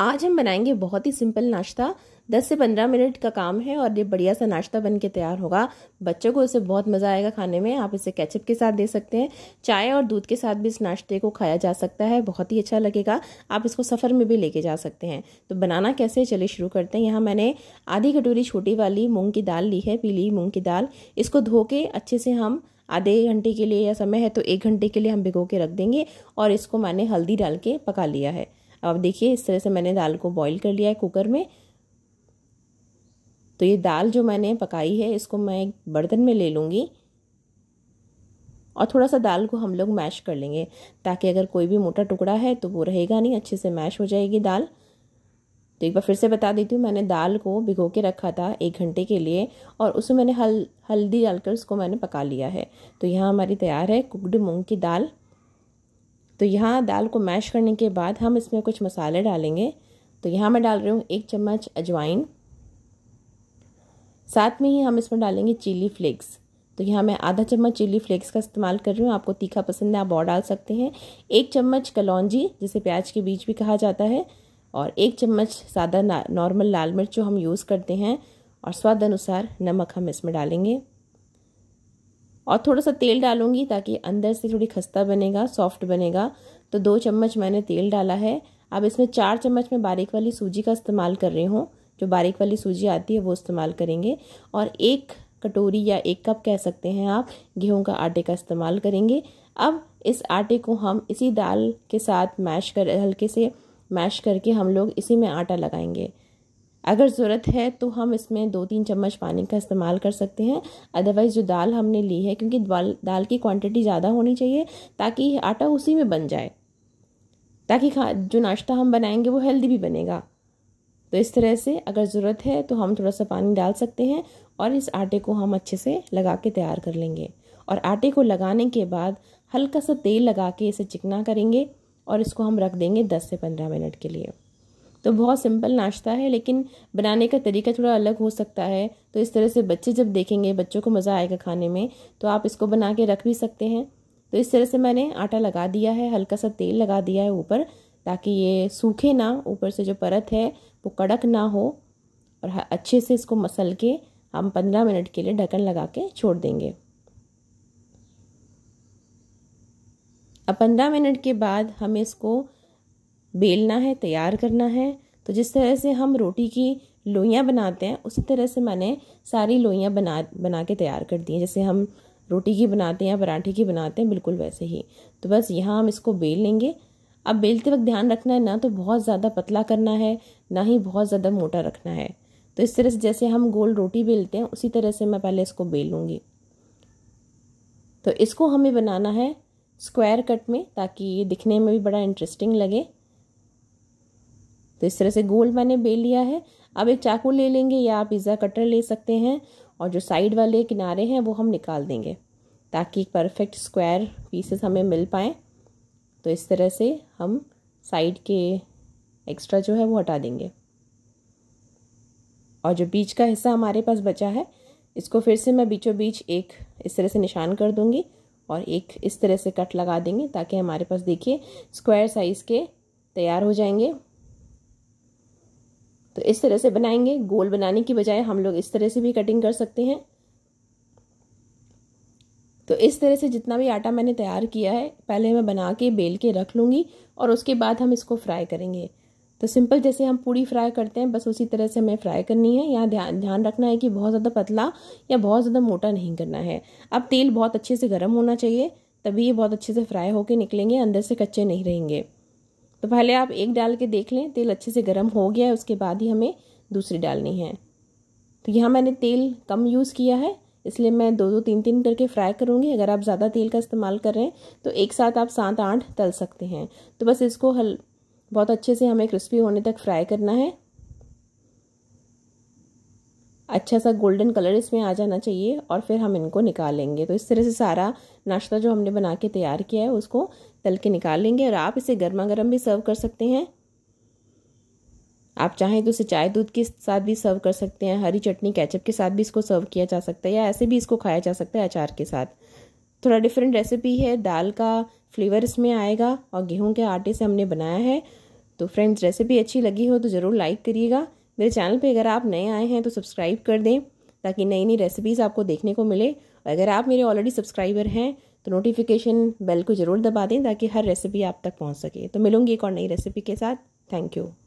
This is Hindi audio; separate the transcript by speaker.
Speaker 1: आज हम बनाएंगे बहुत ही सिंपल नाश्ता 10 से 15 मिनट का काम है और ये बढ़िया सा नाश्ता बन के तैयार होगा बच्चों को इसे बहुत मज़ा आएगा खाने में आप इसे केचप के साथ दे सकते हैं चाय और दूध के साथ भी इस नाश्ते को खाया जा सकता है बहुत ही अच्छा लगेगा आप इसको सफ़र में भी लेके जा सकते हैं तो बनाना कैसे चलिए शुरू करते हैं यहाँ मैंने आधी कटोरी छोटी वाली मूँग की दाल ली है पीली मूँग की दाल इसको धो के अच्छे से हम आधे घंटे के लिए या समय है तो एक घंटे के लिए हम भिगो के रख देंगे और इसको मैंने हल्दी डाल के पका लिया है अब देखिए इस तरह से मैंने दाल को बॉईल कर लिया है कुकर में तो ये दाल जो मैंने पकाई है इसको मैं एक बर्तन में ले लूँगी और थोड़ा सा दाल को हम लोग मैश कर लेंगे ताकि अगर कोई भी मोटा टुकड़ा है तो वो रहेगा नहीं अच्छे से मैश हो जाएगी दाल तो एक बार फिर से बता देती हूँ मैंने दाल को भिगो के रखा था एक घंटे के लिए और उसमें मैंने हल हल्दी डालकर उसको मैंने पका लिया है तो यहाँ हमारी तैयार है कुकड मूँग की दाल तो यहाँ दाल को मैश करने के बाद हम इसमें कुछ मसाले डालेंगे तो यहाँ मैं डाल रही हूँ एक चम्मच अजवाइन साथ में ही हम इसमें डालेंगे चिली फ्लेक्स तो यहाँ मैं आधा चम्मच चिली फ्लेक्स का इस्तेमाल कर रही हूँ आपको तीखा पसंद है आप और डाल सकते हैं एक चम्मच कलौजी जिसे प्याज के बीज भी कहा जाता है और एक चम्मच सादा नॉर्मल लाल मिर्च जो हम यूज़ करते हैं और स्वाद अनुसार नमक हम इसमें डालेंगे और थोड़ा सा तेल डालूंगी ताकि अंदर से थोड़ी खस्ता बनेगा सॉफ्ट बनेगा तो दो चम्मच मैंने तेल डाला है अब इसमें चार चम्मच में बारीक वाली सूजी का इस्तेमाल कर रही हूँ जो बारीक वाली सूजी आती है वो इस्तेमाल करेंगे और एक कटोरी या एक कप कह सकते हैं आप गेहूं का आटे का इस्तेमाल करेंगे अब इस आटे को हम इसी दाल के साथ मैश कर हल्के से मैश करके हम लोग इसी में आटा लगाएंगे अगर ज़रूरत है तो हम इसमें दो तीन चम्मच पानी का इस्तेमाल कर सकते हैं अदरवाइज़ जो दाल हमने ली है क्योंकि दाल दाल की क्वांटिटी ज़्यादा होनी चाहिए ताकि आटा उसी में बन जाए ताकि खा जो नाश्ता हम बनाएंगे वो हेल्दी भी बनेगा तो इस तरह से अगर ज़रूरत है तो हम थोड़ा सा पानी डाल सकते हैं और इस आटे को हम अच्छे से लगा के तैयार कर लेंगे और आटे को लगाने के बाद हल्का सा तेल लगा के इसे चिकना करेंगे और इसको हम रख देंगे दस से पंद्रह मिनट के लिए तो बहुत सिंपल नाश्ता है लेकिन बनाने का तरीका थोड़ा अलग हो सकता है तो इस तरह से बच्चे जब देखेंगे बच्चों को मज़ा आएगा खाने में तो आप इसको बना के रख भी सकते हैं तो इस तरह से मैंने आटा लगा दिया है हल्का सा तेल लगा दिया है ऊपर ताकि ये सूखे ना ऊपर से जो परत है वो कड़क ना हो और अच्छे से इसको मसल के हम पंद्रह मिनट के लिए ढक्कन लगा के छोड़ देंगे अब पंद्रह मिनट के बाद हमें इसको बेलना है तैयार करना है तो जिस तरह से हम रोटी की लोइयाँ बनाते हैं उसी तरह से मैंने सारी लोइयाँ बना बना के तैयार कर दी हैं जैसे हम रोटी की बनाते हैं या पराठे की बनाते हैं बिल्कुल वैसे ही तो बस यहाँ हम इसको बेल लेंगे अब बेलते वक्त ध्यान रखना है ना तो बहुत ज़्यादा पतला करना है ना ही बहुत ज़्यादा मोटा रखना है तो इस तरह से जैसे हम गोल रोटी बेलते हैं उसी तरह से मैं पहले इसको बेलूँगी तो इसको हमें बनाना है स्क्वायर कट में ताकि ये दिखने में भी बड़ा इंटरेस्टिंग लगे तो इस तरह से गोल मैंने बेल लिया है अब एक चाकू ले लेंगे या आप पिज़्ज़ा कटर ले सकते हैं और जो साइड वाले किनारे हैं वो हम निकाल देंगे ताकि एक परफेक्ट स्क्वायर पीसेस हमें मिल पाए तो इस तरह से हम साइड के एक्स्ट्रा जो है वो हटा देंगे और जो बीच का हिस्सा हमारे पास बचा है इसको फिर से मैं बीचों बीच एक इस तरह से निशान कर दूंगी और एक इस तरह से कट लगा देंगे ताकि हमारे पास देखिए स्क्वायर साइज़ के तैयार हो जाएंगे तो इस तरह से बनाएंगे गोल बनाने की बजाय हम लोग इस तरह से भी कटिंग कर सकते हैं तो इस तरह से जितना भी आटा मैंने तैयार किया है पहले मैं बना के बेल के रख लूँगी और उसके बाद हम इसको फ्राई करेंगे तो सिंपल जैसे हम पूड़ी फ्राई करते हैं बस उसी तरह से हमें फ्राई करनी है यहाँ ध्यान ध्यान रखना है कि बहुत ज़्यादा पतला या बहुत ज़्यादा मोटा नहीं करना है अब तेल बहुत अच्छे से गर्म होना चाहिए तभी ये बहुत अच्छे से फ्राई होकर निकलेंगे अंदर से कच्चे नहीं रहेंगे तो पहले आप एक डाल के देख लें तेल अच्छे से गर्म हो गया है उसके बाद ही हमें दूसरी डालनी है तो यहाँ मैंने तेल कम यूज़ किया है इसलिए मैं दो दो तीन तीन करके फ्राई करूँगी अगर आप ज़्यादा तेल का इस्तेमाल कर रहे हैं तो एक साथ आप सात आठ तल सकते हैं तो बस इसको हल बहुत अच्छे से हमें क्रिस्पी होने तक फ्राई करना है अच्छा सा गोल्डन कलर इसमें आ जाना चाहिए और फिर हम इनको निकालेंगे तो इस तरह से सारा नाश्ता जो हमने बना के तैयार किया है उसको तल के निकाल लेंगे और आप इसे गर्मा गर्म भी सर्व कर सकते हैं आप चाहें तो इसे चाय दूध के साथ भी सर्व कर सकते हैं हरी चटनी कैचअप के साथ भी इसको सर्व किया जा सकता है या ऐसे भी इसको खाया जा सकता है अचार के साथ थोड़ा डिफरेंट रेसिपी है दाल का फ्लेवर इसमें आएगा और गेहूं के आटे से हमने बनाया है तो फ्रेंड्स रेसिपी अच्छी लगी हो तो ज़रूर लाइक करिएगा मेरे चैनल पे अगर आप नए आए हैं तो सब्सक्राइब कर दें ताकि नई नई रेसिपीज़ आपको देखने को मिले और अगर आप मेरे ऑलरेडी सब्सक्राइबर हैं तो नोटिफिकेशन बेल को ज़रूर दबा दें ताकि हर रेसिपी आप तक पहुंच सके तो मिलूंगी एक और नई रेसिपी के साथ थैंक यू